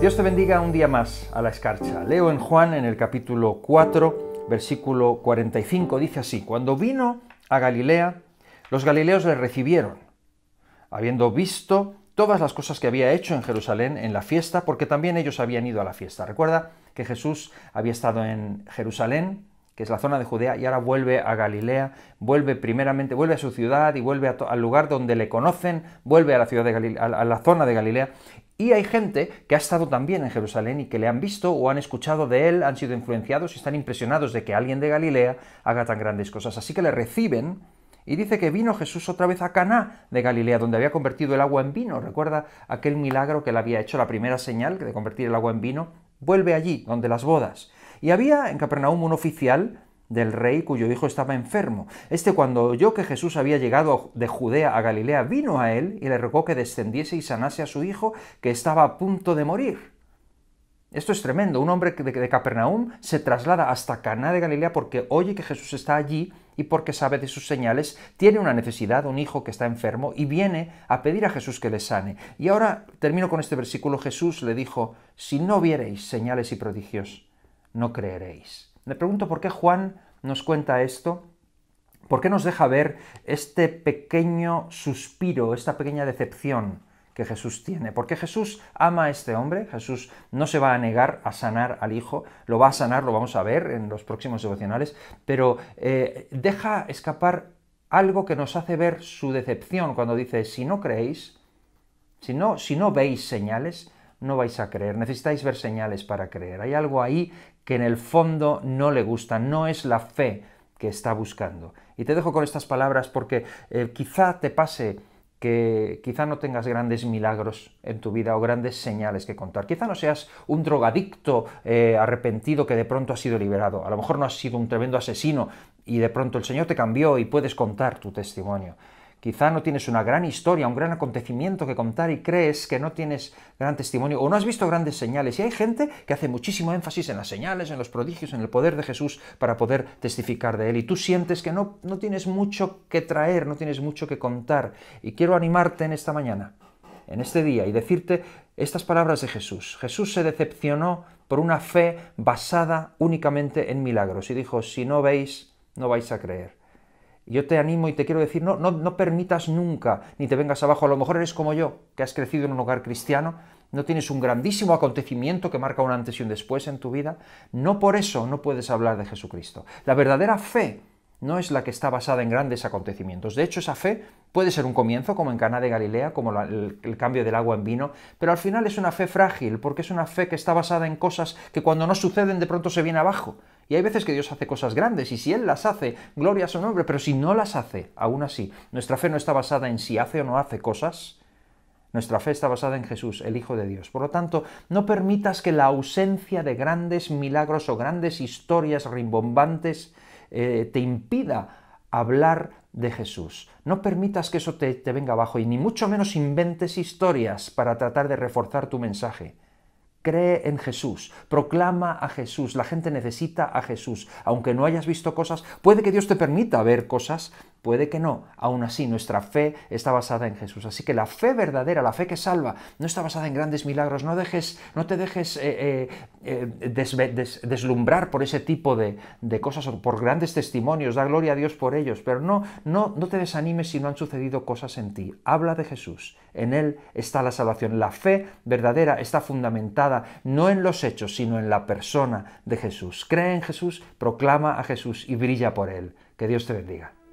Dios te bendiga un día más a la escarcha. Leo en Juan en el capítulo 4, versículo 45, dice así, Cuando vino a Galilea, los galileos le recibieron, habiendo visto todas las cosas que había hecho en Jerusalén en la fiesta, porque también ellos habían ido a la fiesta. Recuerda que Jesús había estado en Jerusalén que es la zona de Judea, y ahora vuelve a Galilea, vuelve primeramente, vuelve a su ciudad y vuelve al lugar donde le conocen, vuelve a la, ciudad de Galilea, a la zona de Galilea. Y hay gente que ha estado también en Jerusalén y que le han visto o han escuchado de él, han sido influenciados y están impresionados de que alguien de Galilea haga tan grandes cosas. Así que le reciben y dice que vino Jesús otra vez a Caná de Galilea, donde había convertido el agua en vino. Recuerda aquel milagro que le había hecho la primera señal de convertir el agua en vino. Vuelve allí, donde las bodas. Y había en Capernaum un oficial del rey cuyo hijo estaba enfermo. Este cuando oyó que Jesús había llegado de Judea a Galilea, vino a él y le rogó que descendiese y sanase a su hijo que estaba a punto de morir. Esto es tremendo. Un hombre de Capernaum se traslada hasta Caná de Galilea porque oye que Jesús está allí y porque sabe de sus señales, tiene una necesidad, un hijo que está enfermo y viene a pedir a Jesús que le sane. Y ahora termino con este versículo. Jesús le dijo, si no viereis señales y prodigios, no creeréis. Me pregunto por qué Juan nos cuenta esto, por qué nos deja ver este pequeño suspiro, esta pequeña decepción que Jesús tiene. Porque Jesús ama a este hombre, Jesús no se va a negar a sanar al hijo, lo va a sanar, lo vamos a ver en los próximos devocionales, pero eh, deja escapar algo que nos hace ver su decepción cuando dice, si no creéis, si no, si no veis señales, no vais a creer. Necesitáis ver señales para creer. Hay algo ahí que en el fondo no le gusta, no es la fe que está buscando. Y te dejo con estas palabras porque eh, quizá te pase que quizá no tengas grandes milagros en tu vida o grandes señales que contar. Quizá no seas un drogadicto eh, arrepentido que de pronto ha sido liberado. A lo mejor no has sido un tremendo asesino y de pronto el Señor te cambió y puedes contar tu testimonio. Quizá no tienes una gran historia, un gran acontecimiento que contar y crees que no tienes gran testimonio o no has visto grandes señales. Y hay gente que hace muchísimo énfasis en las señales, en los prodigios, en el poder de Jesús para poder testificar de Él. Y tú sientes que no, no tienes mucho que traer, no tienes mucho que contar. Y quiero animarte en esta mañana, en este día, y decirte estas palabras de Jesús. Jesús se decepcionó por una fe basada únicamente en milagros y dijo, si no veis, no vais a creer. Yo te animo y te quiero decir, no, no, no permitas nunca ni te vengas abajo. A lo mejor eres como yo, que has crecido en un hogar cristiano, no tienes un grandísimo acontecimiento que marca un antes y un después en tu vida. No por eso no puedes hablar de Jesucristo. La verdadera fe no es la que está basada en grandes acontecimientos. De hecho, esa fe puede ser un comienzo, como en Cana de Galilea, como el, el, cambio del agua en vino, pero al final es una fe frágil, porque es una fe que está basada en cosas que cuando no suceden de pronto se viene abajo. Y hay veces que Dios hace cosas grandes y si Él las hace, gloria a su nombre, pero si no las hace, aún así, nuestra fe no está basada en si hace o no hace cosas, nuestra fe está basada en Jesús, el Hijo de Dios. Por lo tanto, no permitas que la ausencia de grandes milagros o grandes historias rimbombantes eh, te impida hablar de Jesús. No permitas que eso te venga abajo y ni mucho menos inventes historias para tratar de reforzar tu mensaje. Cree en Jesús, proclama a Jesús, la gente necesita a Jesús. Aunque no hayas visto cosas, puede que Dios te permita ver cosas Puede que no. Aún así, nuestra fe está basada en Jesús. Así que la fe verdadera, la fe que salva, no está basada en grandes milagros. No, dejes, no te dejes eh, eh, eh, deslumbrar por ese tipo de, cosas o por grandes testimonios. Da gloria a Dios por ellos. Pero no, no, no te desanimes si no han sucedido cosas en ti. Habla de Jesús. En Él está la salvación. La fe verdadera está fundamentada no en los hechos, sino en la persona de Jesús. Cree en Jesús, proclama a Jesús y brilla por Él. Que Dios te bendiga.